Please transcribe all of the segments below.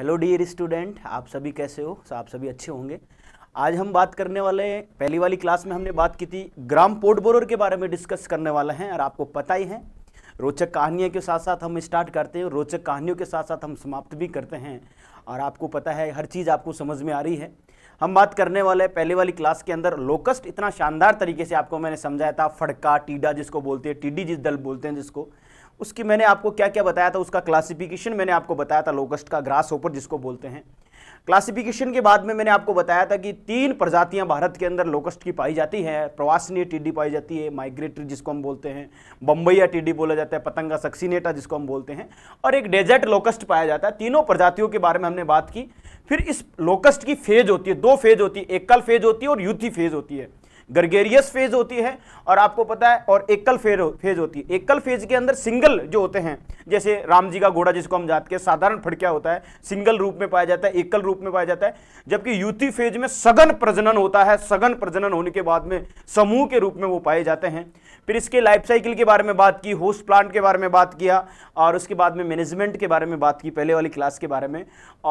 Hello dear student आप सभी कैसे हो आप सभी अच्छे होंगे आज हम बात करने वाले हैं पहली वाली क्लास में हमने बात की थी ग्राम पोर्ट बोरर के बारे में डिस्कस करने वाला हैं और आपको पता ही है रोचक कहानियों के साथ साथ हम स्टार्ट करते हैं रोचक कहानियों के साथ साथ हम समाप्त भी करते हैं और आपको पता है हर चीज़ आपको समझ में आ रही है हम बात करने वाले हैं पहले वाली क्लास के अंदर लोकस्ट इतना शानदार तरीके से आपको मैंने समझाया था फड़का टीडा जिसको बोलते हैं टीडी जिस दल बोलते हैं जिसको उसकी मैंने आपको क्या क्या बताया था उसका क्लासिफिकेशन मैंने आपको बताया था लोकस्ट का ग्रास ओपर जिसको बोलते हैं क्लासिफिकेशन के बाद में मैंने आपको बताया था कि तीन प्रजातियां भारत के अंदर लोकस्ट की पाई जाती है प्रवासनीय टिड्डी पाई जाती है माइग्रेटरी जिसको हम बोलते हैं बम्बैया टिड्डी बोला जाता है पतंगा सक्सीनेटा जिसको हम बोलते हैं और एक डेजर्ट लोकस्ट पाया जाता है तीनों प्रजातियों के बारे में हमने बात की फिर इस लोकस्ट की फेज होती है दो फेज होती है एकल फेज होती है और यूथी फेज होती है गर्गेरियस फेज होती है और आपको पता है और एकल फेज फेज होती है एकल फेज के अंदर सिंगल जो होते हैं जैसे राम जी का घोड़ा जिसको हम जाते हैं साधारण फड़किया होता है सिंगल रूप में पाया जाता है एकल रूप में पाया जाता है जबकि युति फेज में सघन प्रजनन होता है सघन प्रजनन होने के बाद में समूह के रूप में वो पाए जाते हैं फिर इसके लाइफ साइकिल के बारे में बात की होस्ट प्लांट के बारे में बात किया और उसके बाद में मैनेजमेंट के बारे में बात की पहले वाली क्लास के बारे में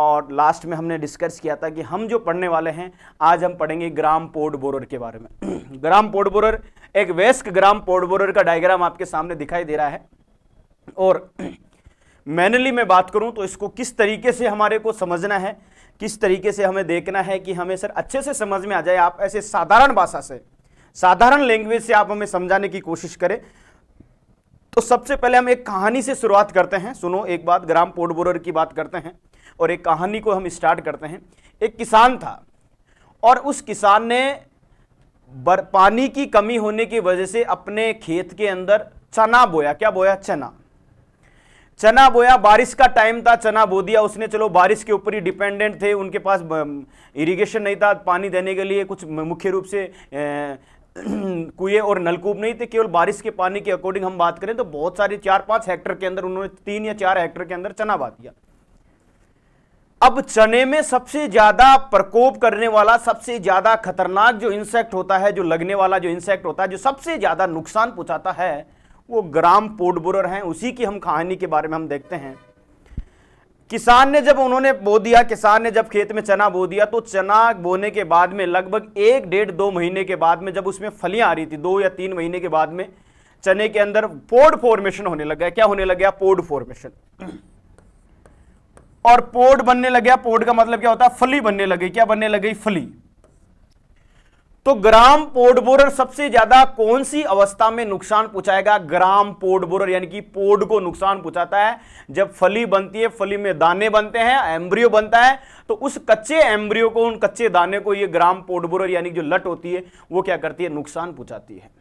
और लास्ट में हमने डिस्कस किया था कि हम जो पढ़ने वाले हैं आज हम पढ़ेंगे ग्राम पोर्ट बोरर के बारे में ग्राम पोडबोरर एक वेस्क ग्राम पोडबोरर का डायग्राम आपके सामने दिखाई दे रहा है और मैनली मैं बात करूं तो इसको किस तरीके से हमारे को समझना है किस तरीके से हमें देखना है कि हमें सर अच्छे से समझ में आ जाए आप ऐसे साधारण भाषा से साधारण लैंग्वेज से आप हमें समझाने की कोशिश करें तो सबसे पहले हम एक कहानी से शुरुआत करते हैं सुनो एक बात ग्राम पोर्टबोरर की बात करते हैं और एक कहानी को हम स्टार्ट करते हैं एक किसान था और उस किसान ने बर, पानी की कमी होने की वजह से अपने खेत के अंदर चना बोया क्या बोया चना चना बोया बारिश का टाइम था चना बो दिया उसने चलो बारिश के ऊपर ही डिपेंडेंट थे उनके पास इरिगेशन नहीं था पानी देने के लिए कुछ मुख्य रूप से कुएं और नलकूप नहीं थे केवल बारिश के पानी के अकॉर्डिंग हम बात करें तो बहुत सारे चार पाँच हेक्टर के अंदर उन्होंने तीन या चार हेक्टर के अंदर चना बा दिया अब चने में सबसे ज्यादा प्रकोप करने वाला सबसे ज्यादा खतरनाक जो इंसेक्ट होता है जो लगने वाला जो इंसेक्ट होता है जो सबसे ज्यादा नुकसान पहुंचाता है वो ग्राम पोडबुरर हैं उसी की हम कहानी के बारे में हम देखते हैं किसान ने जब उन्होंने बो दिया किसान ने जब खेत में चना बो दिया तो चना बोने के बाद में लगभग एक डेढ़ दो महीने के बाद में जब उसमें फलियां आ रही थी दो या तीन महीने के बाद में चने के अंदर पोड फॉर्मेशन होने लग गया क्या होने लग गया पोड फॉर्मेशन और पोड बनने लगे पोड का मतलब क्या होता है फली बनने लगी क्या बनने लगी फली तो ग्राम पोडबोर सबसे ज्यादा कौन सी अवस्था में नुकसान पहुंचाएगा ग्राम पोडबोर यानी कि पोड को नुकसान पहुंचाता है जब फली बनती है फली में दाने बनते हैं एम्ब्रियो बनता है तो उस कच्चे एम्ब्रियो को उन कच्चे दाने को ये ग्राम पोडबोर यानी जो लट होती है वो क्या करती है नुकसान पहुंचाती है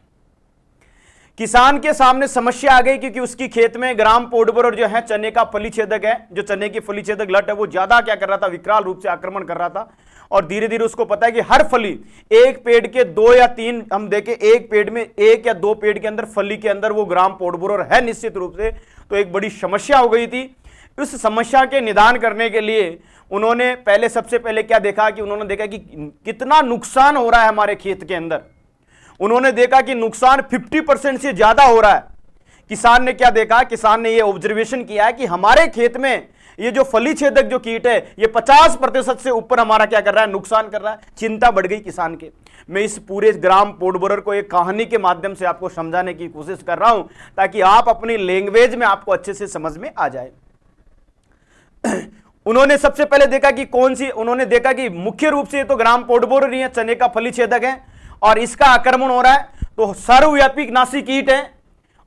किसान के सामने समस्या आ गई क्योंकि उसकी खेत में ग्राम पोडबर और जो है चने का फली छेदक है जो चने की फली छेदक लट है वो ज्यादा क्या कर रहा था विकराल रूप से आक्रमण कर रहा था और धीरे धीरे उसको पता है कि हर फली एक पेड़ के दो या तीन हम देखें एक पेड़ में एक या दो पेड़ के अंदर फली के अंदर वो ग्राम और है निश्चित रूप से तो एक बड़ी समस्या हो गई थी उस समस्या के निदान करने के लिए उन्होंने पहले सबसे पहले क्या देखा कि उन्होंने देखा कि कितना नुकसान हो रहा है हमारे खेत के अंदर उन्होंने देखा कि नुकसान 50 परसेंट से ज़्यादा हो रहा है किसान ने क्या देखा किसान ने यह ऑब्जर्वेशन किया है कि हमारे खेत में ये जो फली छेदक जो कीट है ये 50 प्रतिशत से ऊपर हमारा क्या कर रहा है नुकसान कर रहा है चिंता बढ़ गई किसान के मैं इस पूरे ग्राम पोडबोरर को एक कहानी के माध्यम से आपको समझाने की कोशिश कर रहा हूं ताकि आप अपनी लैंग्वेज में आपको अच्छे से समझ में आ जाए उन्होंने सबसे पहले देखा कि कौन सी उन्होंने देखा कि मुख्य रूप से तो ग्राम पोडबोर ही है चने का फली छेदक है और इसका आक्रमण हो रहा है तो सर्वव्यापी नासी कीट है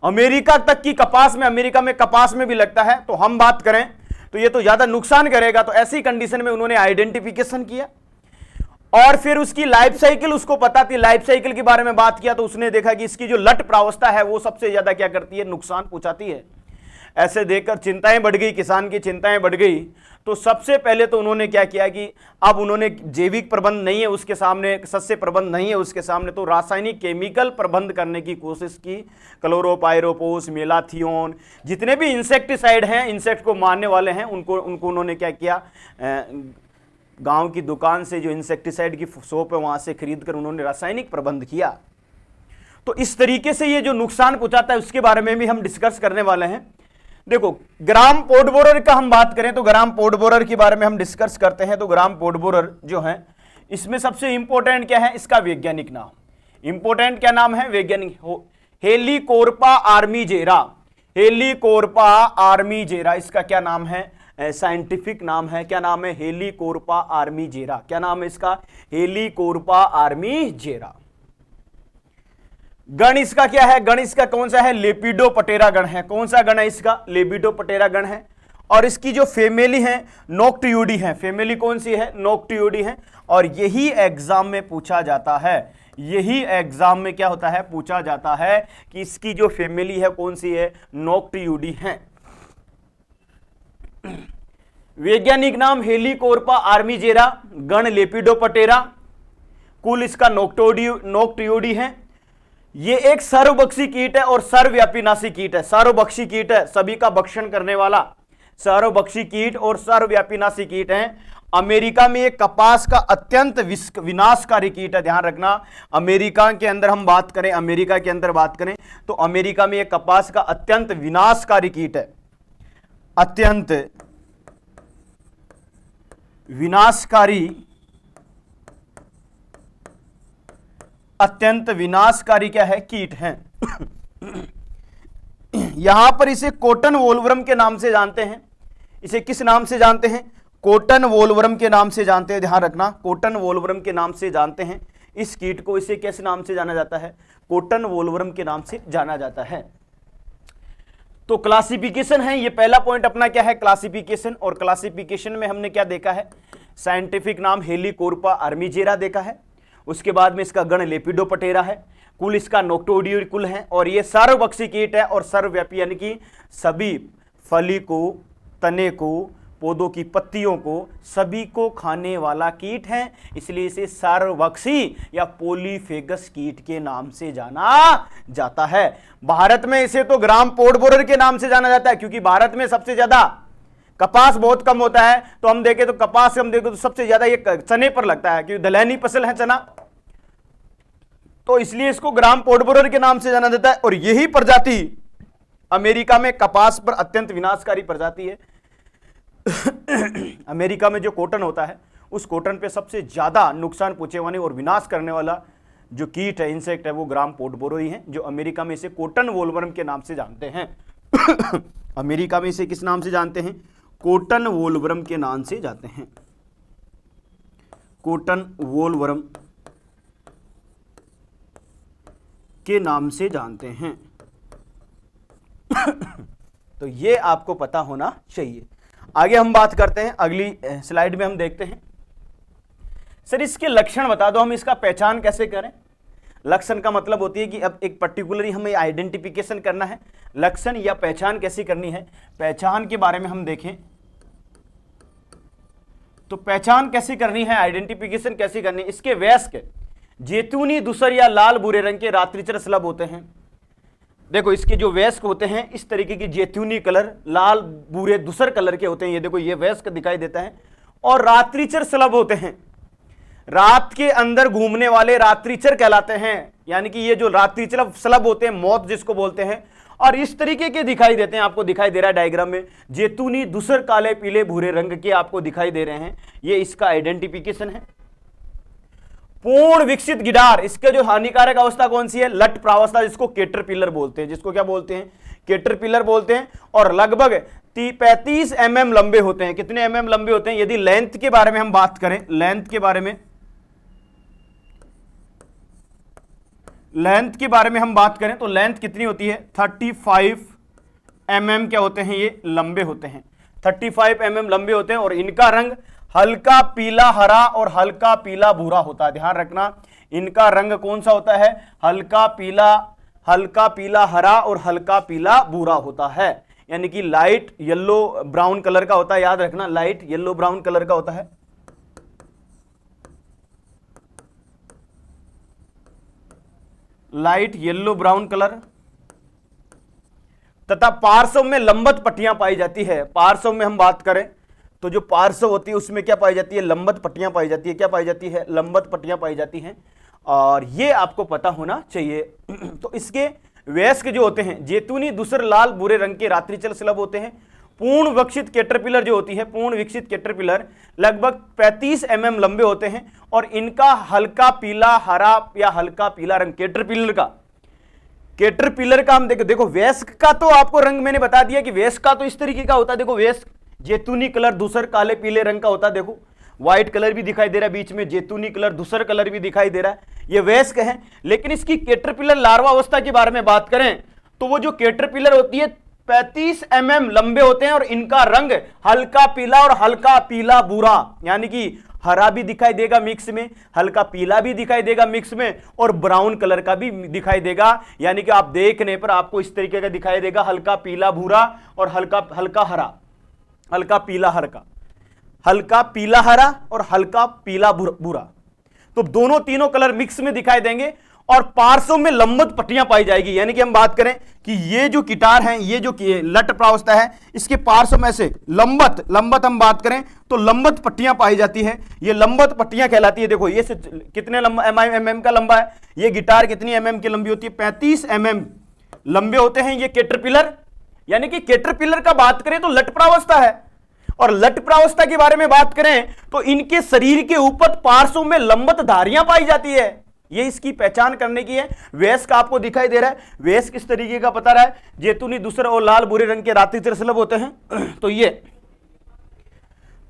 अमेरिका तक की कपास में अमेरिका में कपास में भी लगता है तो हम बात करें तो ये तो ज़्यादा नुकसान करेगा तो ऐसी कंडीशन में उन्होंने आइडेंटिफिकेशन किया और फिर उसकी लाइफ साइकिल उसको पता थी लाइफ साइकिल के बारे में बात किया तो उसने देखा कि इसकी जो लट प्रावस्था है वो सबसे ज़्यादा क्या करती है नुकसान पहुंचाती है ऐसे देखकर चिंताएं बढ़ गई किसान की चिंताएं बढ़ गई तो सबसे पहले तो उन्होंने क्या किया कि अब उन्होंने जैविक प्रबंध नहीं है उसके सामने सस्य प्रबंध नहीं है उसके सामने तो रासायनिक केमिकल प्रबंध करने की कोशिश की क्लोरोपायरोपोस मेलाथियोन जितने भी इंसेक्टिसाइड हैं इंसेक्ट को मारने वाले हैं उनको उनको उन्होंने क्या किया गाँव की दुकान से जो इंसेक्टिसाइड की शॉप है वहाँ से खरीद कर उन्होंने रासायनिक प्रबंध किया तो इस तरीके से ये जो नुकसान पहुंचाता है उसके बारे में भी हम डिस्कस करने वाले हैं देखो ग्राम पोर्ट बोरर का हम बात करें तो ग्राम पोर्ट बोरर के बारे में हम डिस्कस करते हैं तो ग्राम पोर्ट बोरर जो है इसमें सबसे इंपॉर्टेंट क्या है इसका वैज्ञानिक नाम इंपोर्टेंट क्या नाम है वैज्ञानिक हेलीकोरपा आर्मी जेरा हेलीकोरपा आर्मी जेरा इसका क्या नाम है साइंटिफिक नाम है क्या नाम है हेलीकोरपा आर्मी जेरा क्या नाम है इसका हेलीकोरपा आर्मी जेरा गण इसका क्या है गण इसका कौन सा है लेपिडो पटेरा गण है कौन सा गण है इसका लेपिडो पटेरा गण है और इसकी जो फेमेली है नोक्टियोडी है फेमेली कौन सी है नोक्टियोडी है और यही एग्जाम में पूछा जाता है यही एग्जाम में क्या होता है पूछा जाता है कि इसकी जो फेमेली है कौन सी है नोक्टियोडी है वैज्ञानिक नाम हेलिकोर्पा आर्मीजेरा गण लेपिडो पटेरा कुल इसका नोक्टोडी नोक्टियोडी है ये एक सर्वबक्षी कीट है और सर्वव्यापी नाशी कीट है सर्वबक्षी कीट है सभी का भक्षण करने वाला सर्वबक्षी कीट और सर्वव्यापी नाशी कीट है अमेरिका में ये कपास का अत्यंत विनाशकारी कीट है ध्यान रखना अमेरिका के अंदर हम बात करें अमेरिका के अंदर बात करें तो अमेरिका में यह कपास का अत्यंत विनाशकारी कीट है अत्यंत विनाशकारी अत्यंत विनाशकारी क्या है कीट हैं यहां पर इसे कोटन वोलवरम के नाम से जानते हैं इसे किस नाम से जानते हैं कोटन वोलवरम के नाम से जानते हैं ध्यान रखना कोटन वोलवरम के नाम से जानते हैं इस कीट को इसे किस नाम से जाना जाता है कोटन वोलवरम के नाम से जाना जाता है तो क्लासिफिकेशन है ये पहला पॉइंट अपना क्या है क्लासिफिकेशन और क्लासिफिकेशन में हमने क्या देखा है साइंटिफिक नाम कोरपा आर्मीजेरा देखा है उसके बाद में इसका गण लेपिडो पटेरा है कुल इसका नोक्टोडियो कुल है और ये सर्वबक्षी कीट है और सर्वव्यापी यानी कि सभी फली को तने को पौधों की पत्तियों को सभी को खाने वाला कीट है इसलिए इसे सर्वक्षी या पोलीफेगस कीट के नाम से जाना जाता है भारत में इसे तो ग्राम पोडबोरर के नाम से जाना जाता है क्योंकि भारत में सबसे ज्यादा कपास बहुत कम होता है तो हम देखें तो कपास हम देखें तो सबसे ज्यादा ये चने पर लगता है क्योंकि दलहनी फसल है चना तो इसलिए इसको ग्राम पोडबोरर के नाम से जाना जाता है और यही प्रजाति अमेरिका में कपास पर अत्यंत विनाशकारी प्रजाति है अमेरिका में जो कॉटन होता है उस कॉटन पे सबसे ज़्यादा नुकसान पूछे वाले और विनाश करने वाला जो कीट है इंसेक्ट है वो ग्राम पोटबोरो ही है जो अमेरिका में इसे कॉटन वोलवरम के नाम से जानते हैं अमेरिका में इसे किस नाम से जानते हैं कोटन वोलवरम के नाम से जाते हैं कोटन वोलवरम के नाम से जानते हैं तो ये आपको पता होना चाहिए आगे हम बात करते हैं अगली स्लाइड में हम देखते हैं सर इसके लक्षण बता दो हम इसका पहचान कैसे करें लक्षण का मतलब होती है कि अब एक पर्टिकुलरली हमें आइडेंटिफिकेशन करना है लक्षण या पहचान कैसी करनी है पहचान के बारे में हम देखें तो पहचान कैसी करनी है आइडेंटिफिकेशन कैसी करनी है? इसके वयस्क जेतूनी दूसर या लाल बुरे रंग के रात्रिचर स्लब होते हैं देखो इसके जो वयस्क होते हैं इस तरीके की जेतूनी कलर लाल बुरे दूसर कलर के होते हैं ये देखो ये वयस्क दिखाई देता है और रात्रिचर स्लब होते हैं रात के अंदर घूमने वाले रात्रिचर कहलाते हैं यानी कि ये जो रात्रिचर स्लब होते हैं मौत जिसको बोलते हैं और इस तरीके के दिखाई देते हैं आपको दिखाई दे रहा है डायग्राम में जैतूनी दूसर काले पीले भूरे रंग के आपको दिखाई दे रहे हैं ये इसका आइडेंटिफिकेशन है पूर्ण विकसित गिडार इसके जो हानिकारक अवस्था कौन सी है लट प्रावस्था जिसको केटर बोलते हैं जिसको क्या बोलते हैं केटर बोलते हैं और लगभग पैंतीस एम लंबे होते हैं कितने एम एम लंबे होते हैं यदि लेंथ के बारे में हम बात करें लेंथ के बारे में लेंथ के बारे में हम बात करें तो लेंथ कितनी होती है 35 फाइव mm क्या होते हैं ये लंबे होते हैं 35 फाइव mm लंबे होते हैं और इनका रंग हल्का पीला हरा और हल्का पीला भूरा होता है ध्यान रखना इनका रंग कौन सा होता है हल्का पीला हल्का पीला हरा और हल्का पीला भूरा होता है यानी कि लाइट येलो ब्राउन कलर का होता है याद रखना लाइट येलो ब्राउन कलर का होता है लाइट येलो ब्राउन कलर तथा पार्श्व में लंबत पट्टियां पाई जाती है पार्श्व में हम बात करें तो जो पार्श्व होती है उसमें क्या पाई जाती है लंबत पट्टियां पाई जाती है क्या पाई जाती है लंबत पट्टियां पाई जाती हैं और ये आपको पता होना चाहिए तो इसके वयस्क जो होते हैं जेतुनी दूसर लाल बुरे रंग के रात्रिचल स्लब होते हैं पूर्ण विकसित कैटरपिलर जो होती है पूर्ण विकसित कैटरपिलर लगभग 35 एम mm लंबे होते हैं और इनका हल्का पीला हरा या हल्का पीला रंग कैटरपिलर का कैटरपिलर का हम देखो देखो वेस्क का तो आपको रंग मैंने बता दिया कि वेस्क का तो इस तरीके का होता है देखो वेस्क जैतूनी कलर दूसर काले पीले रंग का होता है देखो व्हाइट कलर भी दिखाई दे रहा है बीच में जैतूनी कलर दूसर कलर भी दिखाई दे रहा है ये वेस्क है लेकिन इसकी केटरपिलर लार्वा अवस्था के बारे में बात करें तो वो जो केटरपिलर होती है पैतीस एम mm लंबे होते हैं और इनका रंग हल्का पीला और हल्का पीला बुरा यानी कि हरा भी दिखाई देगा मिक्स में हल्का पीला भी दिखाई देगा मिक्स में और ब्राउन कलर का भी दिखाई देगा यानी कि आप देखने पर आपको इस तरीके का दिखाई देगा हल्का पीला भूरा और हल्का हल्का हरा हल्का पीला हरका हल्का पीला हरा और हल्का पीला भूरा तो दोनों तीनों कलर मिक्स में दिखाई देंगे और पार्श्व में लंबत पट्टियां पाई जाएगी यानी कि हम बात करें कि ये जो किटार है ये जो लट प्रावस्था है इसके पार्श्व में से लंबत लंबत हम बात करें तो लंबत पट्टियां पाई जाती है ये लंबत पट्टियां कहलाती है देखो ये से कितने लंबा एम एम का लंबा है ये गिटार कितनी एम की लंबी होती है पैंतीस एम लंबे होते हैं ये केटरपिलर यानी कि केटरपिलर का बात करें तो लट प्रावस्था है और लट प्रावस्था के बारे में बात करें तो इनके शरीर के ऊपर पार्श्व में लंबत धारियां पाई जाती है ये इसकी पहचान करने की है वेस्क आपको दिखाई दे रहा है वेस्क किस तरीके का पता रहा है जेतुनी दूसरे और लाल बुरे रंग के रात्रि त्रिशलभ होते हैं तो ये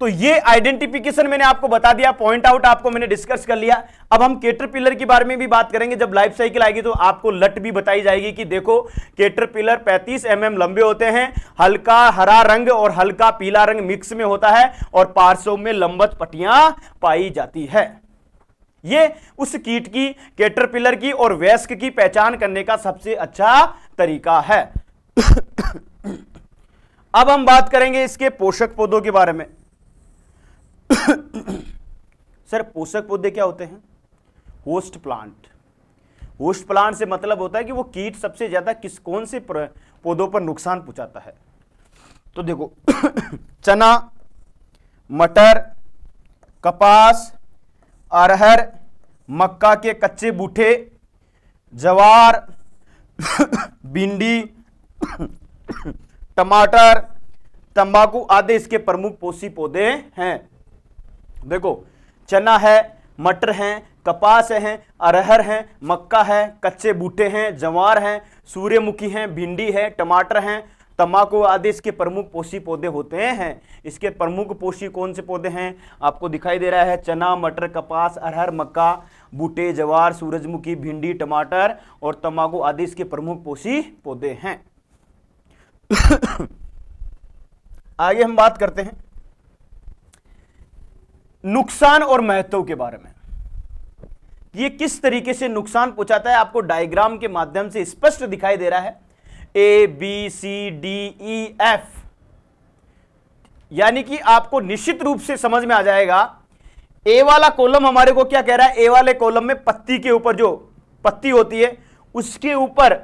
तो ये आइडेंटिफिकेशन मैंने आपको बता दिया पॉइंट आउट आपको मैंने डिस्कस कर लिया अब हम केटरपिलर के बारे में भी बात करेंगे जब लाइफ साइकिल आएगी तो आपको लट भी बताई जाएगी कि देखो केटरपिलर 35 एम mm लंबे होते हैं हल्का हरा रंग और हल्का पीला रंग मिक्स में होता है और पार्सों में लंबत पटियां पाई जाती है ये उस कीट की केटरपिलर की और वैस्क की पहचान करने का सबसे अच्छा तरीका है अब हम बात करेंगे इसके पोषक पौधों के बारे में सर पोषक पौधे क्या होते हैं होस्ट प्लांट होस्ट प्लांट से मतलब होता है कि वो कीट सबसे ज्यादा किस कौन से पौधों पर नुकसान पहुंचाता है तो देखो चना मटर कपास अरहर मक्का के कच्चे बूठे जवार भिंडी टमाटर तंबाकू आदि इसके प्रमुख पोषी पौधे हैं देखो चना है मटर हैं कपास हैं अरहर हैं मक्का है कच्चे बूटे हैं जवार हैं सूर्यमुखी हैं भिंडी है टमाटर हैं तम्बाकू आदि इसके प्रमुख पोषी पौधे होते हैं इसके प्रमुख पोषी कौन से पौधे हैं आपको दिखाई दे रहा है चना मटर कपास अरहर मक्का बूटे जवार सूरजमुखी भिंडी टमाटर और तम्बाकू आदि इसके प्रमुख पोषी पौधे हैं आगे हम बात करते हैं नुकसान और महत्व के बारे में ये किस तरीके से नुकसान पहुंचाता है आपको डायग्राम के माध्यम से स्पष्ट दिखाई दे रहा है A B C D E F यानी कि आपको निश्चित रूप से समझ में आ जाएगा ए वाला कॉलम हमारे को क्या कह रहा है ए वाले कॉलम में पत्ती के ऊपर जो पत्ती होती है उसके ऊपर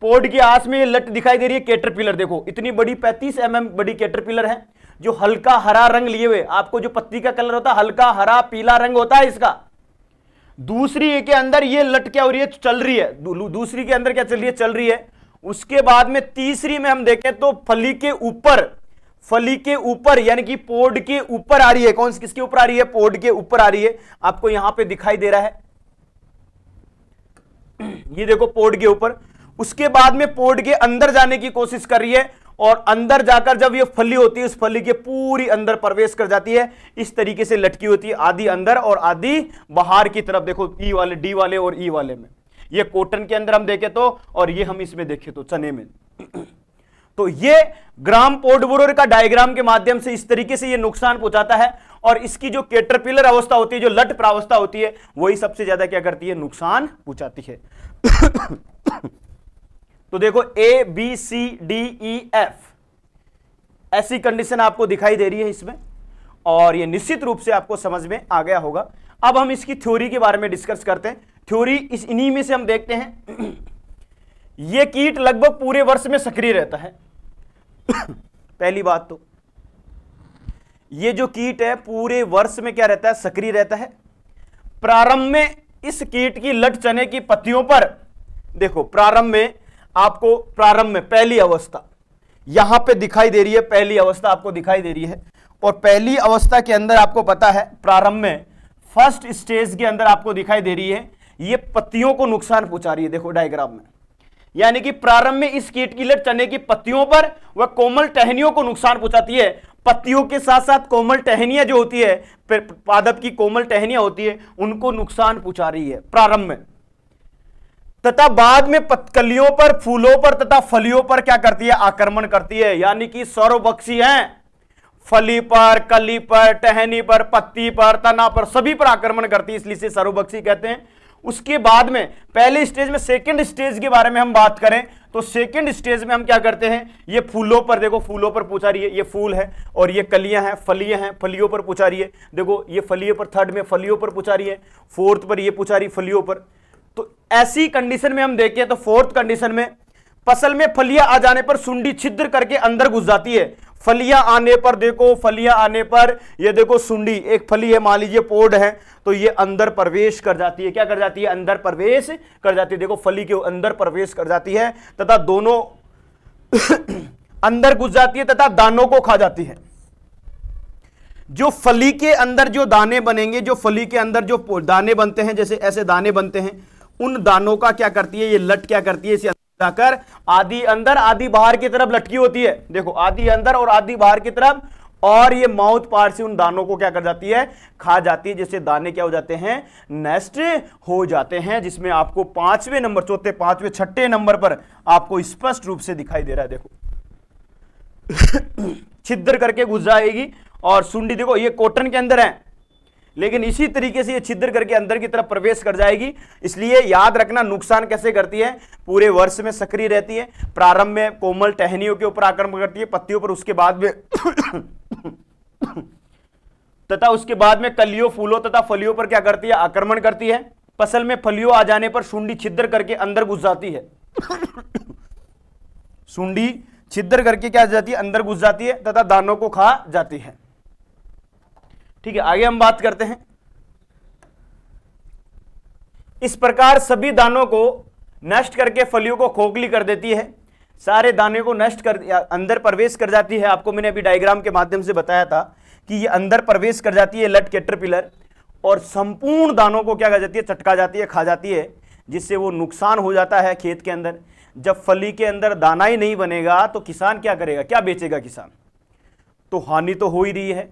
पोर्ड के आस में ये लट दिखाई दे रही है कैटरपिलर देखो इतनी बड़ी 35 एम mm बड़ी कैटरपिलर है जो हल्का हरा रंग लिए हुए आपको जो पत्ती का कलर होता है हल्का हरा पीला रंग होता है इसका दूसरी के अंदर ये लट क्या हो रही है चल रही है दूसरी के अंदर क्या चल रही है चल रही है उसके बाद में तीसरी में हम देखें तो फली के ऊपर फली के ऊपर यानी कि पोड के ऊपर आ रही है कौन किसके ऊपर आ रही है पोड के ऊपर आ रही है आपको यहां पे दिखाई दे रहा है ये देखो पोड के ऊपर उसके बाद में पोड के अंदर जाने की कोशिश कर रही है और अंदर जाकर जब ये फली होती है उस फली के पूरी अंदर प्रवेश कर जाती है इस तरीके से लटकी होती है आधी अंदर और आधी बाहर की तरफ देखो ई वाले डी वाले और ई वाले में ये कॉटन के अंदर हम देखे तो और ये हम इसमें देखे तो चने में तो ये ग्राम पोर्टबोरोर का डायग्राम के माध्यम से इस तरीके से ये नुकसान पहुंचाता है और इसकी जो केटरपिलर अवस्था होती है जो लट प्रावस्था होती है वही सबसे ज्यादा क्या करती है नुकसान पहुंचाती है तो देखो A B C D E F ऐसी कंडीशन आपको दिखाई दे रही है इसमें और ये निश्चित रूप से आपको समझ में आ गया होगा अब हम इसकी थ्योरी के बारे में डिस्कस करते हैं थ्योरी इस इन्हीं में से हम देखते हैं ये कीट लगभग पूरे वर्ष में सक्रिय रहता है पहली बात तो ये जो कीट है पूरे वर्ष में क्या रहता है सक्रिय रहता है प्रारंभ में इस कीट की लट चने की पत्तियों पर देखो प्रारंभ में आपको प्रारंभ में पहली अवस्था यहां पे दिखाई दे रही है पहली अवस्था आपको दिखाई दे रही है और पहली अवस्था के अंदर आपको पता है प्रारंभ में फर्स्ट स्टेज के अंदर आपको दिखाई दे रही है ये पत्तियों को नुकसान पहुंचा रही है देखो डायग्राम में यानी कि प्रारंभ में इस लट चने की पत्तियों पर वह कोमल टहनियों को नुकसान पहुंचाती है पत्तियों के साथ साथ कोमल टहनियां जो होती है पादप की कोमल टहनियां होती है उनको नुकसान पहुंचा रही है प्रारंभ में तथा बाद में पतकलियों पर फूलों पर तथा फलियों पर क्या करती है आक्रमण करती है यानी कि सर्वबक्षी है फली पर कली पर टहनी पर पत्ती पर तना पर सभी पर आक्रमण करती है इसलिए इसे कहते हैं उसके बाद में पहले स्टेज में सेकंड स्टेज के बारे में हम बात करें तो सेकंड स्टेज में हम क्या करते हैं ये फूलों पर देखो फूलों पर पूछा रही है ये फूल है और ये कलियां हैं फलियां हैं फलियों पर पूछा रही है देखो ये फलियों पर थर्ड में फलियों पर पूछा रही है फोर्थ पर ये पूछा रही फलियों पर तो ऐसी कंडीशन में हम देखें तो फोर्थ कंडीशन में फसल में फलियां आ जाने पर सुंडी छिद्र करके अंदर घुस जाती है फलियां आने पर देखो फलियां आने पर ये देखो सुंडी एक फली है मान लीजिए पोड है तो ये अंदर प्रवेश कर जाती है क्या कर जाती है अंदर प्रवेश कर जाती है देखो फली के अंदर प्रवेश कर जाती है तथा दोनों अंदर घुस जाती है तथा दानों को खा जाती है जो फली के अंदर जो दाने बनेंगे जो फली के अंदर जो दाने बनते हैं जैसे ऐसे दाने बनते हैं उन दानों का क्या करती है ये लट क्या करती है इसे ताकर आदि अंदर आदि बाहर की तरफ लटकी होती है देखो आदि अंदर और आदि बाहर की तरफ और ये माउथ पार्ट से उन दानों को क्या कर जाती है खा जाती है जिससे दाने क्या हो जाते हैं नेस्ट हो जाते हैं जिसमें आपको पांचवें नंबर चौथे पांचवे छठे नंबर पर आपको स्पष्ट रूप से दिखाई दे रहा है देखो छिद्र करके घुस जाएगी और सुंडी देखो ये कॉटन के अंदर है लेकिन इसी तरीके से ये छिद्र करके अंदर की तरफ प्रवेश कर जाएगी इसलिए याद रखना नुकसान कैसे करती है पूरे वर्ष में सक्रिय रहती है प्रारंभ में कोमल टहनियों के ऊपर आक्रमण करती है पत्तियों पर उसके बाद में तथा उसके बाद में कलियों फूलों तथा फलियों पर क्या करती है आक्रमण करती है फसल में फलियों आ जाने पर सुंडी छिद्र करके अंदर घुस जाती है सुंडी छिद्र करके क्या जाती है अंदर घुस जाती है तथा दानों को खा जाती है ठीक है आगे हम बात करते हैं इस प्रकार सभी दानों को नष्ट करके फलियों को खोखली कर देती है सारे दाने को नष्ट कर अंदर प्रवेश कर जाती है आपको मैंने अभी डायग्राम के माध्यम से बताया था कि ये अंदर प्रवेश कर जाती है लट कैटरपिलर और संपूर्ण दानों को क्या कर जाती है चटका जाती है खा जाती है जिससे वो नुकसान हो जाता है खेत के अंदर जब फली के अंदर दाना ही नहीं बनेगा तो किसान क्या करेगा क्या बेचेगा किसान तो हानि तो हो ही रही है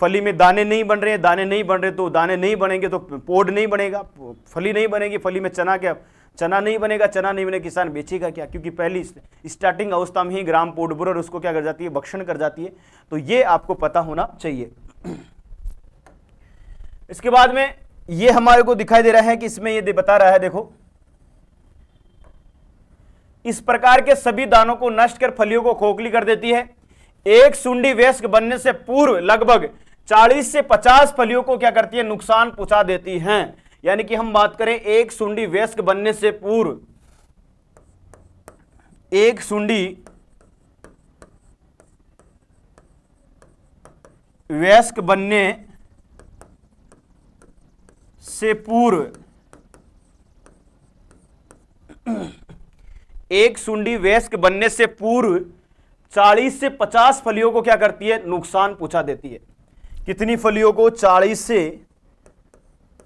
फली में दाने नहीं बन रहे दाने नहीं बन रहे तो दाने नहीं बनेंगे तो पोड नहीं बनेगा फली नहीं बनेगी फली में चना क्या चना नहीं बनेगा चना नहीं बनेगा किसान बेचेगा क्या क्योंकि पहली स्टार्टिंग अवस्था में ही ग्राम और उसको क्या कर जाती है भक्षण कर जाती है तो ये आपको पता होना चाहिए इसके बाद में ये हमारे को दिखाई दे रहा है कि इसमें ये बता रहा है देखो इस प्रकार के सभी दानों को नष्ट कर फलियों को खोखली कर देती है एक सुंडी व्यस्क बनने से पूर्व लगभग 40 से 50 फलियों को क्या करती है नुकसान पहुंचा देती हैं यानी कि हम बात करें एक सुंडी व्यस्क बनने से पूर्व एक सुंडी व्यस्क बनने से पूर्व एक सुंडी व्यस्क बनने से पूर्व 40 से 50 फलियों को क्या करती है नुकसान पूछा देती है कितनी फलियों को 40 से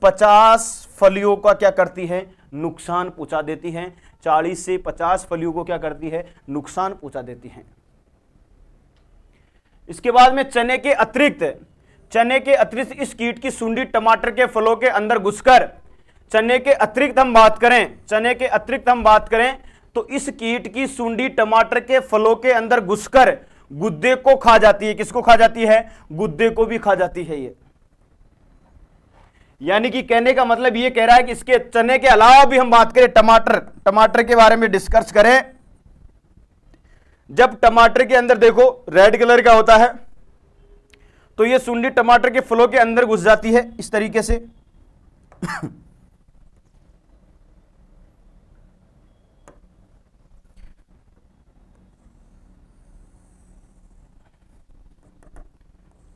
50 फलियों का क्या करती है नुकसान पूछा देती है 40 से 50 फलियों को क्या करती है नुकसान पूछा देती है इसके बाद में चने के अतिरिक्त चने के अतिरिक्त इस कीट की सुंडी टमाटर के फलों के अंदर घुसकर चने के अतिरिक्त हम बात करें चने के अतिरिक्त हम बात करें तो इस कीट की सुंडी टमाटर के फलों के अंदर घुसकर गुद्दे को खा जाती है किसको खा जाती है गुद्दे को भी खा जाती है ये यानी कि कहने का मतलब ये कह रहा है कि इसके चने के अलावा भी हम बात करें टमाटर टमाटर के बारे में डिस्कस करें जब टमाटर के अंदर देखो रेड कलर का होता है तो ये सुंडी टमाटर के फ्लो के अंदर घुस जाती है इस तरीके से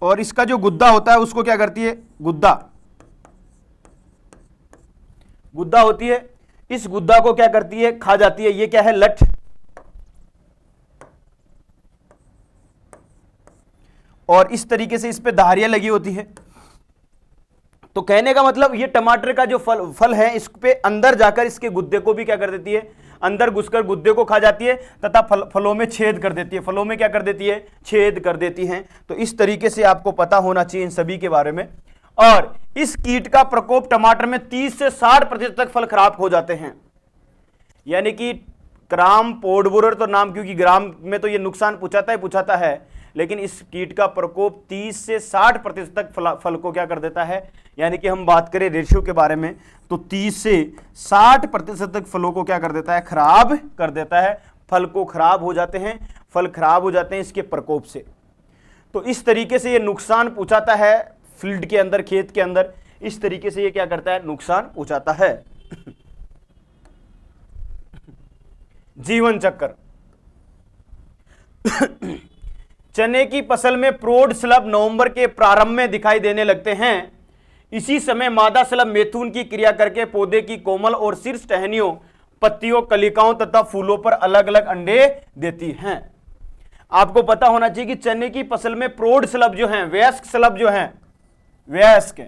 और इसका जो गुद्दा होता है उसको क्या करती है गुद्दा गुद्दा होती है इस गुद्दा को क्या करती है खा जाती है ये क्या है लठ और इस तरीके से इस पे धारियां लगी होती है तो कहने का मतलब ये टमाटर का जो फल फल है इस पे अंदर जाकर इसके गुद्दे को भी क्या कर देती है अंदर घुसकर गुद्दे को खा जाती है तथा फल फलों में छेद कर देती है फलों में क्या कर देती है छेद कर देती हैं तो इस तरीके से आपको पता होना चाहिए इन सभी के बारे में और इस कीट का प्रकोप टमाटर में 30 से 60 प्रतिशत तक फल खराब हो जाते हैं यानी कि ग्राम पोडबुर तो नाम क्योंकि ग्राम में तो ये नुकसान पूछाता ही पूछाता है लेकिन इस कीट का प्रकोप 30 से 60 प्रतिशत तक फल, को क्या कर देता है यानी कि हम बात करें रेशियो के बारे में तो 30 से 60 प्रतिशत तक फलों को क्या कर देता है खराब कर देता है फल को खराब हो जाते हैं फल खराब हो जाते हैं इसके प्रकोप से तो इस तरीके से ये नुकसान पहुंचाता है फील्ड के अंदर खेत के अंदर इस तरीके से ये क्या करता है नुकसान पहुंचाता है जीवन चक्कर चने की फसल में प्रोड स्लब नवंबर के प्रारंभ में दिखाई देने लगते हैं इसी समय मादा स्लब मेथुन की क्रिया करके पौधे की कोमल और शीर्ष टहनियों पत्तियों कलिकाओं तथा फूलों पर अलग अलग अंडे देती हैं आपको पता होना चाहिए कि चने की फसल में प्रोड स्लब जो है वयस्क स्लब जो है व्यस्क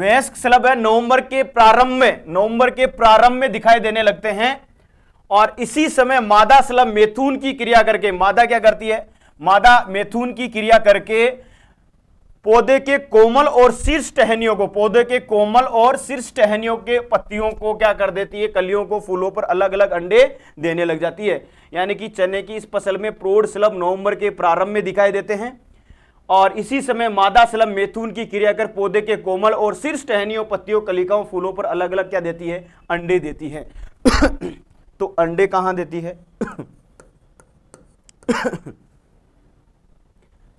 वयस्क स्लब है नवंबर के प्रारंभ में नवंबर के प्रारंभ में दिखाई देने लगते हैं और इसी समय मादा सलम मेथून की क्रिया करके मादा क्या करती है मादा मेथून की क्रिया करके पौधे के कोमल और शीर्ष टहनियों को पौधे के कोमल और शीर्ष टहनियों के पत्तियों को क्या कर देती है कलियों को फूलों पर अलग अलग अंडे देने लग जाती है यानी कि चने की इस फसल में प्रोड स्लब नवंबर के प्रारंभ में दिखाई देते हैं और इसी समय मादा सलम मेथून की क्रिया कर पौधे के कोमल और शीर्ष टहनियों पत्तियों कलिकाओं फूलों पर अलग अलग क्या देती है अंडे देती है तो अंडे कहां देती है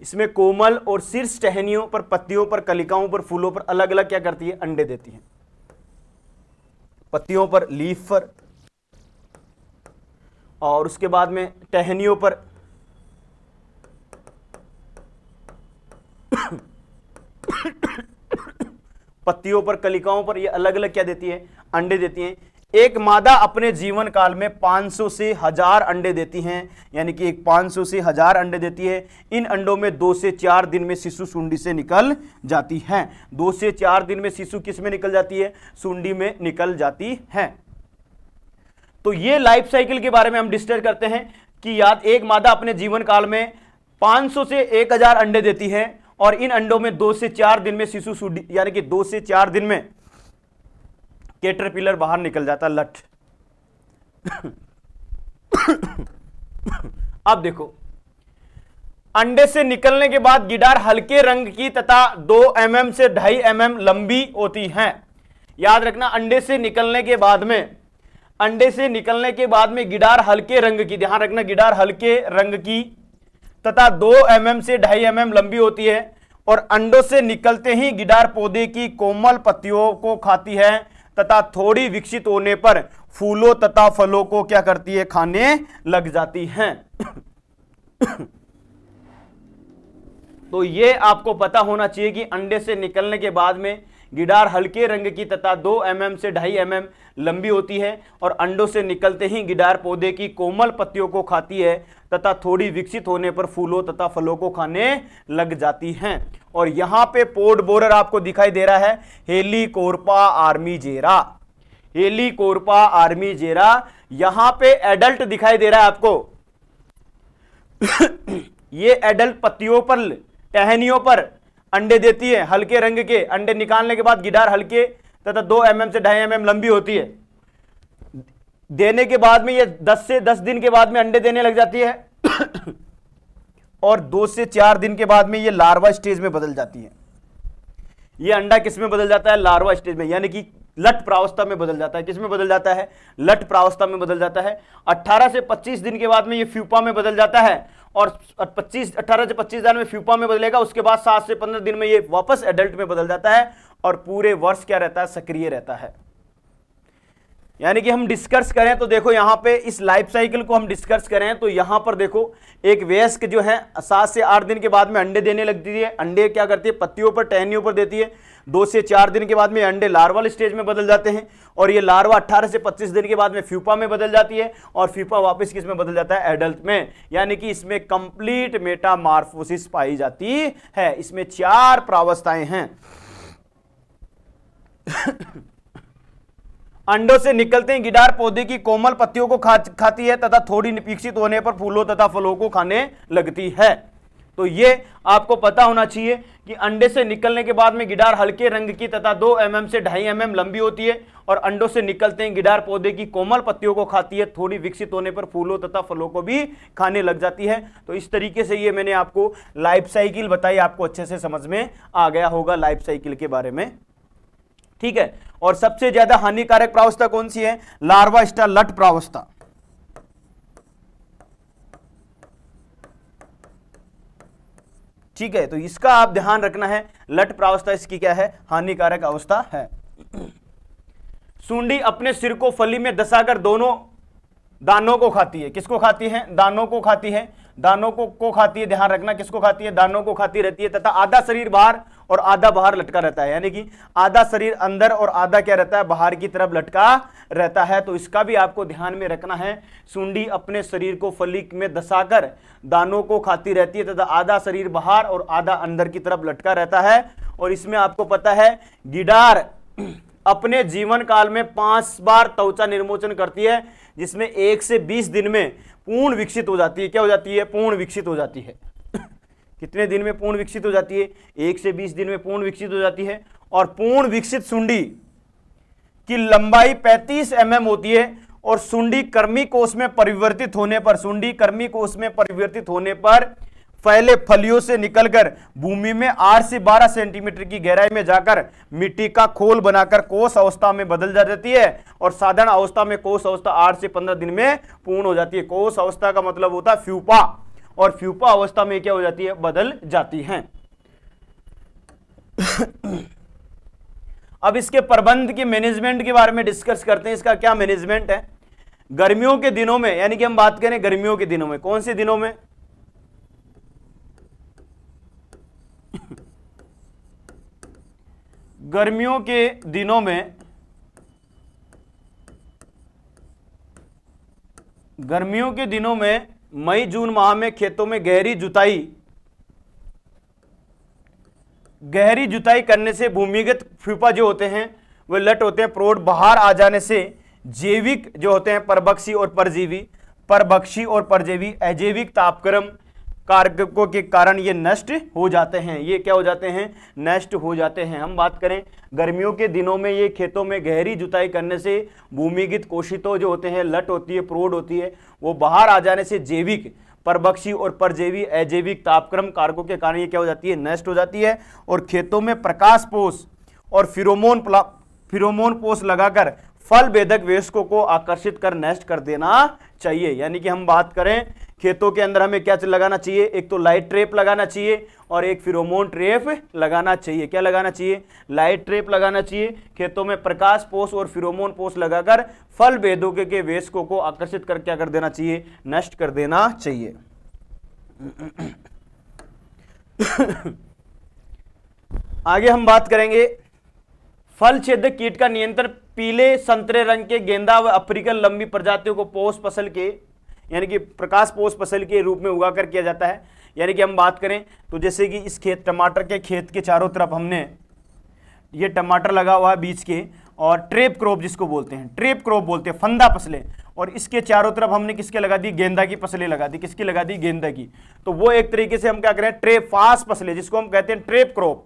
इसमें कोमल और शीर्ष टहनियों पर पत्तियों पर कलिकाओं पर फूलों पर अलग अलग क्या करती है अंडे देती है पत्तियों पर लीफ पर और उसके बाद में टहनियों पर पत्तियों पर कलिकाओं पर ये अलग अलग क्या देती है अंडे देती हैं एक मादा अपने जीवन काल में 500 से हजार अंडे देती हैं यानी कि एक 500 से हजार अंडे देती है इन अंडों में दो से चार दिन में शिशु सुंडी से निकल जाती हैं दो से चार दिन में शिशु किस में निकल जाती है सुंडी में निकल जाती है तो ये लाइफ साइकिल के बारे में हम डिस्टर्ब करते हैं कि याद एक मादा अपने जीवन काल में पांच से एक अंडे देती है और इन अंडों में दो से चार दिन में शिशु यानी कि दो से चार दिन में केटरपिलर बाहर निकल जाता लठ अब देखो अंडे से निकलने के बाद गिडार हल्के रंग की तथा 2 एम एम से ढाई एम एम लंबी होती हैं याद रखना अंडे से निकलने के बाद में अंडे से निकलने के बाद में गिडार हल्के रंग की ध्यान रखना गिडार हल्के रंग की तथा 2 एम एम से ढाई एम एम लंबी होती है और अंडों से निकलते ही गिडार पौधे की कोमल पत्तियों को खाती है तथा थोड़ी विकसित होने पर फूलों तथा फलों को क्या करती है खाने लग जाती हैं तो ये आपको पता होना चाहिए कि अंडे से निकलने के बाद में गिडार हल्के रंग की तथा 2 एम से ढाई एम लंबी होती है और अंडों से निकलते ही गिडार पौधे की कोमल पत्तियों को खाती है तथा थोड़ी विकसित होने पर फूलों तथा फलों को खाने लग जाती हैं और यहां पे पोर्ट बोरर आपको दिखाई दे रहा है हेली कोरपा आर्मी जेरा हेली कोरपा आर्मी जेरा यहां पे एडल्ट दिखाई दे रहा है आपको ये एडल्ट पत्तियों पर टहनियों पर अंडे देती है हल्के रंग के अंडे निकालने के बाद गिडार हल्के तथा दो एम से ढाई एम लंबी होती है देने के बाद में ये 10 से 10 दिन के बाद में अंडे देने लग जाती है और दो से चार दिन के बाद में ये लार्वा स्टेज में बदल जाती है ये अंडा किसमें बदल जाता है लार्वा स्टेज में यानी कि लट प्रावस्था में बदल जाता है किसमें बदल जाता है लट प्रावस्था में बदल जाता है 18 से 25 दिन के बाद में ये फ्यूपा में बदल जाता है और 25 18 से 25 दिन में फ्यूपा में बदलेगा उसके बाद 7 से 15 दिन में ये वापस एडल्ट में बदल जाता है और पूरे वर्ष क्या रहता है सक्रिय रहता है यानी कि हम डिस्कस करें तो देखो यहाँ पे इस लाइफ साइकिल को हम डिस्कस करें तो यहाँ पर देखो एक वयस्क जो है सात से आठ दिन के बाद में अंडे देने लगती है अंडे क्या करती है पत्तियों पर टहनियों पर देती है दो से चार दिन के बाद में अंडे लार्वल स्टेज में बदल जाते हैं और ये लार्वा अट्ठारह से पच्चीस दिन के बाद में फ्यूपा में बदल जाती है और फ्यूपा वापस किस में बदल जाता है एडल्ट में यानी कि इसमें कंप्लीट मेटामार्फोसिस पाई जाती है इसमें चार प्रावस्थाएं हैं अंडों से निकलते ही गिडार पौधे की कोमल पत्तियों को खा खाती है तथा थोड़ी विकसित होने पर फूलों तथा फलों को खाने लगती है तो ये आपको पता होना चाहिए कि अंडे से निकलने के बाद में गिडार हल्के रंग की तथा दो एम mm से ढाई एम mm लंबी होती है और अंडों से निकलते ही गिडार पौधे की कोमल पत्तियों को खाती है थोड़ी विकसित होने पर फूलों तथा फलों को भी खाने लग जाती है तो इस तरीके से ये मैंने आपको लाइफ साइकिल बताई आपको अच्छे से समझ में आ गया होगा लाइफ साइकिल के बारे में ठीक है और सबसे ज्यादा हानिकारक प्रावस्था कौन सी है लार्वा स्टा लट प्रावस्था ठीक है तो इसका आप ध्यान रखना है लट प्रावस्था इसकी क्या है हानिकारक अवस्था है सुंडी अपने सिर को फली में दसाकर दोनों दानों को खाती है किसको खाती है दानों को खाती है दानों को को खाती है ध्यान रखना किसको खाती है दानों को खाती रहती है तथा आधा शरीर बाहर और आधा बाहर लटका रहता है यानी कि आधा शरीर अंदर और आधा क्या रहता है बाहर की तरफ लटका रहता है तो इसका भी आपको ध्यान में रखना है सुंडी अपने शरीर को फलिक में दसाकर दानों को खाती रहती है तथा आधा शरीर बाहर और आधा अंदर की तरफ लटका रहता है और इसमें आपको पता है गिडार अपने जीवन काल में पांच बार त्वचा निर्मोचन करती है जिसमें एक से बीस दिन में पूर्ण विकसित हो जाती है क्या हो जाती है पूर्ण विकसित हो जाती है कितने दिन में पूर्ण विकसित हो जाती है एक से बीस दिन में पूर्ण विकसित हो जाती है और पूर्ण विकसित सुंडी की लंबाई पैंतीस एम mm होती है और सुंडी कर्मी कोष में परिवर्तित होने पर सुंडी कर्मी कोष में परिवर्तित होने पर फैले फलियों से निकलकर भूमि में 8 से 12 सेंटीमीटर की गहराई में जाकर मिट्टी का खोल बनाकर कोष अवस्था में बदल जा जाती है और साधारण अवस्था में कोष अवस्था 8 से 15 दिन में पूर्ण हो जाती है कोष अवस्था का मतलब होता है फ्यूपा और फ्यूपा अवस्था में क्या हो जाती है बदल जाती हैं अब इसके प्रबंध के मैनेजमेंट के बारे में डिस्कस करते हैं इसका क्या मैनेजमेंट है गर्मियों के दिनों में यानी कि हम बात करें गर्मियों के दिनों में कौन से दिनों में गर्मियों के दिनों में गर्मियों के दिनों में मई जून माह में खेतों में गहरी जुताई गहरी जुताई करने से भूमिगत फ्यूपा जो होते हैं वे लट होते हैं प्रोड बाहर आ जाने से जैविक जो होते हैं परभक्षी और परजीवी परभक्षी और परजीवी अजैविक तापक्रम कारकों के कारण ये नष्ट हो जाते हैं ये क्या हो जाते हैं नष्ट हो जाते हैं हम बात करें गर्मियों के दिनों में ये खेतों में गहरी जुताई करने से भूमिगत कोशितों जो होते हैं लट होती है प्रोड होती है वो बाहर आ जाने से जैविक परबक्षी और परजैवी अजैविक तापक्रम कारकों के कारण ये क्या हो जाती है नष्ट हो जाती है और खेतों में प्रकाश पोष और फिरोमोन फिरोमोन पोष लगाकर फल भेदक वेशकों को आकर्षित कर नष्ट कर देना चाहिए यानी कि हम बात करें खेतों के अंदर हमें क्या लगाना चाहिए एक तो लाइट ट्रेप लगाना चाहिए और एक फिरोमोन ट्रेप लगाना चाहिए क्या लगाना चाहिए लाइट ट्रेप लगाना चाहिए खेतों में प्रकाश पोष और फिरोमोन पोष लगाकर फल भेदों के, वेशकों को आकर्षित कर क्या कर देना चाहिए नष्ट कर देना चाहिए आगे हम बात करेंगे फल छेद कीट का नियंत्रण पीले संतरे रंग के गेंदा व अफ्रीकन लंबी प्रजातियों को पोष फसल के यानी कि प्रकाश पोष फसल के रूप में उगाकर किया जाता है यानी कि हम बात करें तो जैसे कि इस खेत टमाटर के खेत के चारों तरफ हमने ये टमाटर लगा हुआ है बीज के और ट्रेप क्रॉप जिसको बोलते हैं ट्रेप क्रॉप बोलते हैं फंदा फसलें और इसके चारों तरफ हमने किसके लगा दी गेंदा की फसलें लगा दी किसकी लगा दी गेंदा की तो वो एक तरीके से हम क्या करें ट्रेप फास्ट फसलें जिसको हम कहते हैं ट्रेप क्रॉप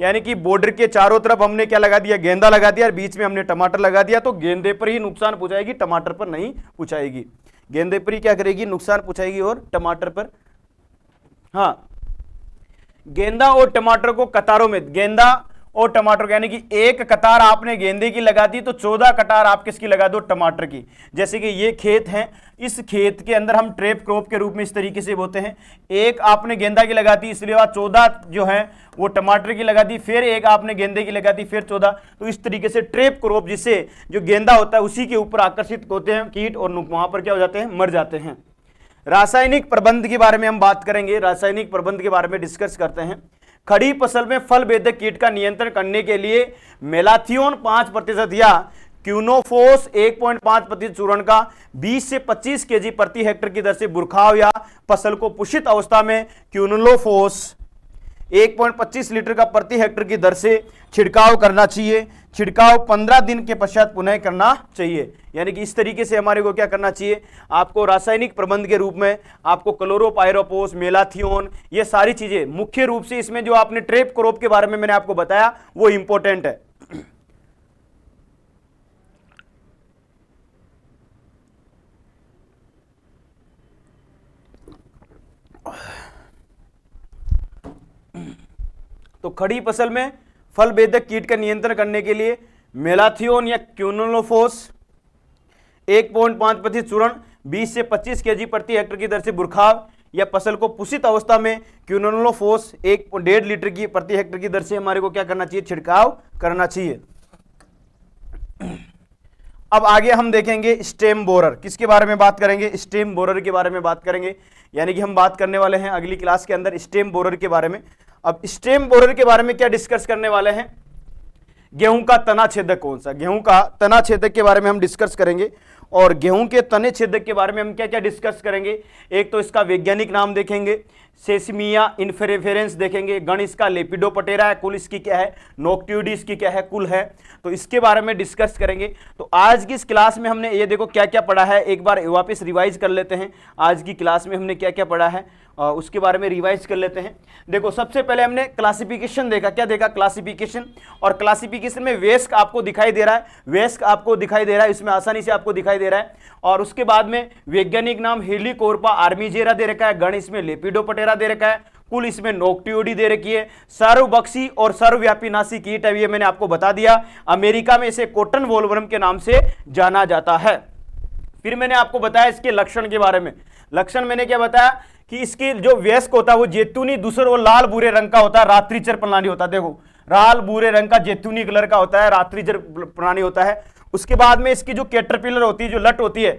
यानी कि बॉर्डर के चारों तरफ हमने क्या लगा दिया गेंदा लगा दिया और बीच में हमने टमाटर लगा दिया तो गेंदे पर ही नुकसान पहुंचाएगी टमाटर पर नहीं पहुंचाएगी गेंदेपरी क्या करेगी नुकसान पूछाएगी और टमाटर पर हाँ गेंदा और टमाटर को कतारों में गेंदा और टमाटर यानी कि एक कतार आपने गेंदे की लगा दी तो चौदह कतार आप किसकी लगा दो टमाटर की जैसे कि ये खेत हैं इस खेत के अंदर हम ट्रेप क्रॉप के रूप में इस तरीके से बोते हैं एक आपने गेंदा की लगा दी इसलिए बाद चौदह जो है वो टमाटर की लगा दी फिर एक आपने गेंदे की लगा दी फिर चौदह तो इस तरीके से ट्रेप क्रॉप जिससे जो गेंदा होता है उसी के ऊपर आकर्षित होते हैं कीट और वहाँ पर क्या हो जाते हैं मर जाते हैं रासायनिक प्रबंध के बारे में हम बात करेंगे रासायनिक प्रबंध के बारे में डिस्कस करते हैं खड़ी फसल में फल भेदक कीट का नियंत्रण करने के लिए मेलाथियोन पांच प्रतिशत या क्यूनोफोस 1.5 प्रतिशत चूर्ण का 20 से 25 केजी प्रति हेक्टर की दर से बुरखाव या फसल को पुषित अवस्था में क्यूनलोफोस एक पॉइंट पच्चीस लीटर का प्रति हेक्टर की दर से छिड़काव करना चाहिए छिड़काव पंद्रह दिन के पश्चात पुनः करना चाहिए यानी कि इस तरीके से हमारे को क्या करना चाहिए आपको रासायनिक प्रबंध के रूप में आपको क्लोरोपायरोपोस मेलाथियोन ये सारी चीज़ें मुख्य रूप से इसमें जो आपने ट्रेप क्रोप के बारे में मैंने आपको बताया वो इंपॉर्टेंट है तो खड़ी फसल में फल बेदक कीट का नियंत्रण करने के लिए मेलाथियोन या क्यूनोलोफोस एक पॉइंट पांच प्रतिशत चूरण बीस से पच्चीस के जी प्रति हेक्टर की दर से बुरखाव या फसल को पुषित अवस्था में क्यूनोलोफोस एक डेढ़ लीटर की प्रति हेक्टर की दर से हमारे को क्या करना चाहिए छिड़काव करना चाहिए अब आगे हम देखेंगे स्टेम बोरर किसके बारे में बात करेंगे स्टेम बोरर के बारे में बात करेंगे यानी कि हम बात करने वाले हैं अगली क्लास के अंदर स्टेम बोरर के बारे में अब स्टेम बोरर के बारे में क्या डिस्कस करने वाले हैं गेहूं का तना छेदक कौन सा गेहूं का तना छेदक के बारे में हम डिस्कस करेंगे और गेहूं के तने छेदक के बारे में हम क्या क्या डिस्कस करेंगे एक तो इसका वैज्ञानिक नाम देखेंगे सेसमिया इन्फेरेफेरेंस देखेंगे गण इसका लेपिडो पटेरा है कुल इसकी क्या है नोक्ट्यूडी इसकी क्या है कुल है तो इसके बारे में डिस्कस करेंगे तो आज की इस क्लास में हमने ये देखो क्या क्या पढ़ा है एक बार वापस रिवाइज कर लेते हैं आज की क्लास में हमने क्या क्या पढ़ा है उसके बारे में रिवाइज कर लेते हैं देखो सबसे पहले हमने क्लासिफिकेशन देखा क्या देखा क्लासिफिकेशन और क्लासिफिकेशन में वेस्क आपको दिखाई दे रहा है वेस्क आपको दिखाई दे रहा है इसमें आसानी से आपको दिखाई दे रहा है और उसके बाद में वैज्ञानिक नाम हेली कोरपा आर्मीजेरा दे रखा है गण इसमें लेपिडो पटेरा दे रखा है कुल इसमें नोकटियोडी दे रखी है बक्सी और सर्वव्यापी नासी कीट है ये मैंने आपको बता दिया अमेरिका में इसे कोटन वोलवरम के नाम से जाना जाता है फिर मैंने आपको बताया इसके लक्षण के बारे में लक्षण मैंने क्या बताया कि इसके जो व्यस्क होता है वो जैतूनी दूसर वो लाल बुरे रंग का होता है रात्रिचर प्रणाली होता है देखो लाल बुरे रंग का जैतूनी कलर का होता है रात्रिचर प्रणाली होता है उसके बाद में इसकी जो कैटरपिलर होती है जो लट होती है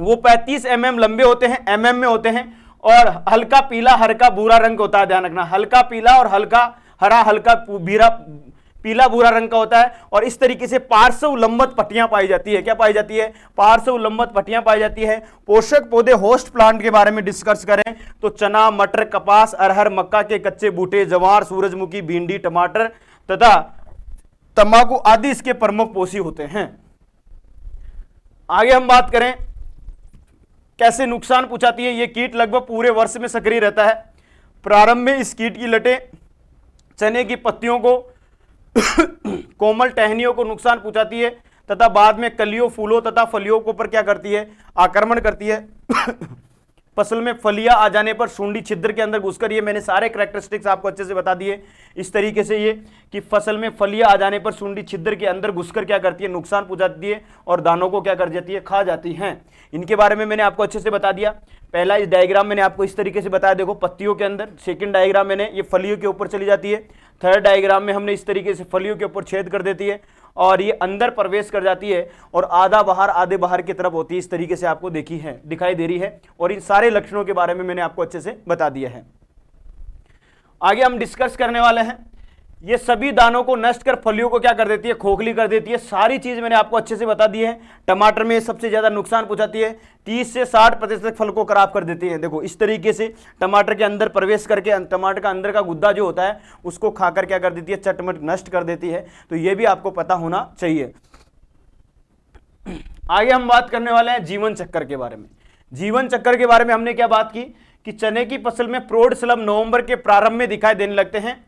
वो 35 एम mm लंबे होते हैं एम mm में होते हैं और हल्का पीला हल्का बुरा रंग होता है ध्यान रखना हल्का पीला और हल्का हरा हल्का भीरा पीला भूरा रंग का होता है और इस तरीके से पार्श्व लंबत पट्टियां पाई जाती है क्या पाई जाती है पार्श्व लंबत पट्टियां पाई जाती है पोषक पौधे होस्ट प्लांट के बारे में डिस्कस करें तो चना मटर कपास अरहर मक्का के कच्चे बूटे जवार सूरजमुखी भिंडी टमाटर तथा तंबाकू आदि इसके प्रमुख पोषी होते हैं आगे हम बात करें कैसे नुकसान पहुंचाती है यह कीट लगभग पूरे वर्ष में सक्रिय रहता है प्रारंभ में इस कीट की लटे चने की पत्तियों को कोमल टहनियों को नुकसान पहुंचाती है तथा बाद में कलियों फूलों तथा फलियों के ऊपर क्या करती है आक्रमण करती है फसल में फलिया आ जाने पर सूंडी छिद्र के अंदर घुसकर ये मैंने सारे करेक्टरिस्टिक्स आपको अच्छे से बता दिए इस तरीके से ये कि फसल में फलिया आ जाने पर सूंडी छिद्र के अंदर घुसकर क्या करती है नुकसान पहुंचाती है और दानों को क्या कर जाती है खा जाती हैं इनके बारे में मैंने आपको अच्छे से बता दिया पहला इस डायग्राम मैंने आपको इस तरीके से बताया देखो पत्तियों के अंदर सेकेंड डायग्राम मैंने ये फलियों के ऊपर चली जाती है थर्ड डायग्राम में हमने इस तरीके से फलियों के ऊपर छेद कर देती है और ये अंदर प्रवेश कर जाती है और आधा बाहर आधे बाहर की तरफ होती है इस तरीके से आपको देखी है दिखाई दे रही है और इन सारे लक्षणों के बारे में मैंने आपको अच्छे से बता दिया है आगे हम डिस्कस करने वाले हैं ये सभी दानों को नष्ट कर फलियों को क्या कर देती है खोखली कर देती है सारी चीज़ मैंने आपको अच्छे से बता दी है टमाटर में सबसे ज़्यादा नुकसान पहुंचाती है 30 से 60 प्रतिशत फल को खराब कर देती है देखो इस तरीके से टमाटर के अंदर प्रवेश करके अं, टमाटर का अंदर का गुद्दा जो होता है उसको खाकर क्या कर देती है चटमट नष्ट कर देती है तो यह भी आपको पता होना चाहिए आगे हम बात करने वाले हैं जीवन चक्कर के बारे में जीवन चक्कर के बारे में हमने क्या बात की कि चने की फसल में प्रोड स्लम नवंबर के प्रारंभ में दिखाई देने लगते हैं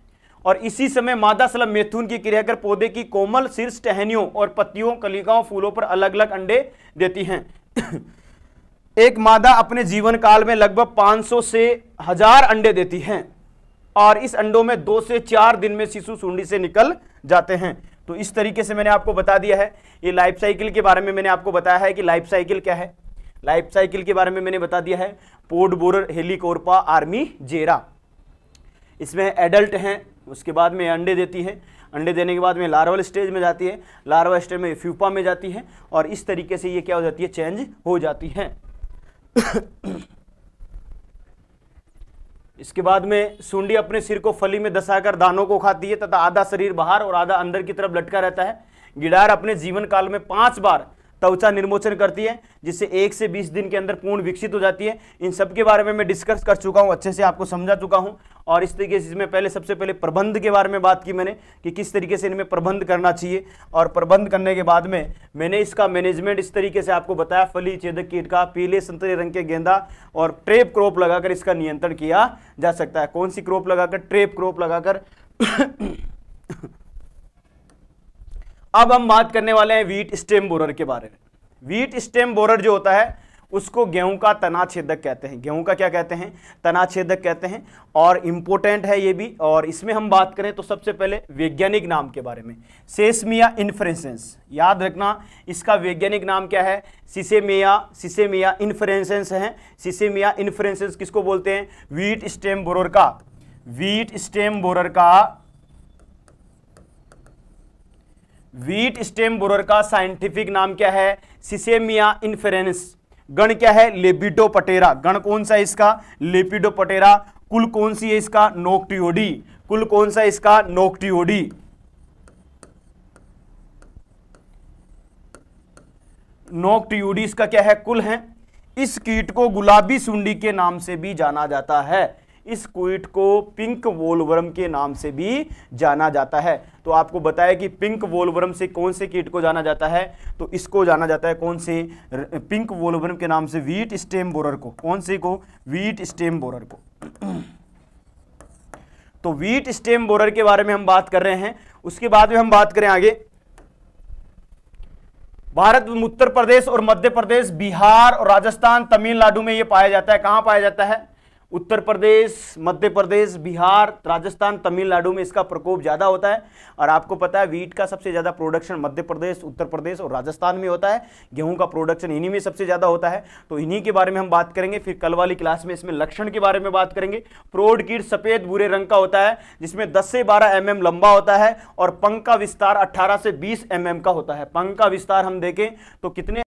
और इसी समय मादा सलम मेथुन की क्रिया कर पौधे की कोमल शीर्ष टहनियों और पत्तियों कलिकाओं फूलों पर अलग अलग अंडे देती हैं एक मादा अपने जीवन काल में लगभग 500 से हजार अंडे देती हैं और इस अंडों में दो से चार दिन में शिशु सुंडी से निकल जाते हैं तो इस तरीके से मैंने आपको बता दिया है ये लाइफ साइकिल के बारे में मैंने आपको बताया है कि लाइफ साइकिल क्या है लाइफ साइकिल के बारे में मैंने बता दिया है पोर्ट बोर हेलीकोरपा आर्मी जेरा इसमें एडल्ट हैं उसके बाद में अंडे देती है अंडे देने के बाद में लार्वल स्टेज में जाती है लार्वल स्टेज में फ्यूपा में जाती है और इस तरीके से ये क्या हो जाती है चेंज हो जाती है इसके बाद में सुंडी अपने सिर को फली में दसाकर दानों को खाती है तथा आधा शरीर बाहर और आधा अंदर की तरफ लटका रहता है गिडार अपने जीवन काल में पांच बार त्वचा निर्मोचन करती है जिससे एक से बीस दिन के अंदर पूर्ण विकसित हो जाती है इन सब के बारे में मैं डिस्कस कर चुका हूँ अच्छे से आपको समझा चुका हूँ और इस तरीके से इसमें पहले सबसे पहले प्रबंध के बारे में बात की मैंने कि किस तरीके से इनमें प्रबंध करना चाहिए और प्रबंध करने के बाद में मैंने इसका मैनेजमेंट इस तरीके से आपको बताया फली चेदक कीट का पीले संतरे रंग के गेंदा और ट्रेप क्रॉप लगाकर इसका नियंत्रण किया जा सकता है कौन सी क्रॉप लगाकर ट्रेप क्रॉप लगाकर अब हम बात करने वाले हैं वीट स्टेम बोरर के बारे में वीट स्टेम बोरर जो होता है उसको गेहूं का तना छेदक कहते हैं गेहूं का क्या कहते हैं तना छेदक कहते हैं और इंपॉर्टेंट है ये भी और इसमें हम बात करें तो सबसे पहले वैज्ञानिक नाम के बारे में सेसमिया इन्फ्रेंसेंस याद रखना इसका वैज्ञानिक नाम क्या है सिसेमिया सिसेमिया इन्फ्रेंसेंस है सिसेमिया इन्फ्रेंसेंस किसको बोलते हैं वीट स्टेम बोरर का वीट स्टेम बोरर का वीट स्टेम बोरर का साइंटिफिक नाम क्या है सिसेमिया इन्फेरेंस गण क्या है लेपिडो पटेरा गण कौन सा है इसका लेपिडो पटेरा कुल कौन सी है इसका नोक्टियोडी कुल कौन सा इसका नोक्टियोडी नोक्टियोडी इसका क्या है कुल है इस कीट को गुलाबी सुंडी के नाम से भी जाना जाता है इस क्विट को पिंक वोलवरम के नाम से भी जाना जाता है तो आपको बताया कि पिंक वोलवरम से कौन से कीट को जाना जाता है तो इसको जाना जाता है कौन से पिंक वोलवरम के नाम से वीट स्टेम बोरर को कौन से को वीट स्टेम बोरर को तो वीट स्टेम बोरर के बारे में हम बात कर रहे हैं उसके बाद में हम बात करें आगे भारत उत्तर प्रदेश और मध्य प्रदेश बिहार और राजस्थान तमिलनाडु में ये पाया जाता है कहां पाया जाता है उत्तर प्रदेश मध्य प्रदेश बिहार राजस्थान तमिलनाडु में इसका प्रकोप ज़्यादा होता है और आपको पता है वीट का सबसे ज़्यादा प्रोडक्शन मध्य प्रदेश उत्तर प्रदेश और राजस्थान में होता है गेहूं का प्रोडक्शन इन्हीं में सबसे ज़्यादा होता है तो इन्हीं के बारे में हम बात करेंगे फिर कल वाली क्लास में इसमें लक्षण के बारे में बात करेंगे प्रोड कीट सफ़ेद भूरे रंग का होता है जिसमें दस से बारह एम mm लंबा होता है और पंख का विस्तार अट्ठारह से बीस एम mm का होता है पंख का विस्तार हम देखें तो कितने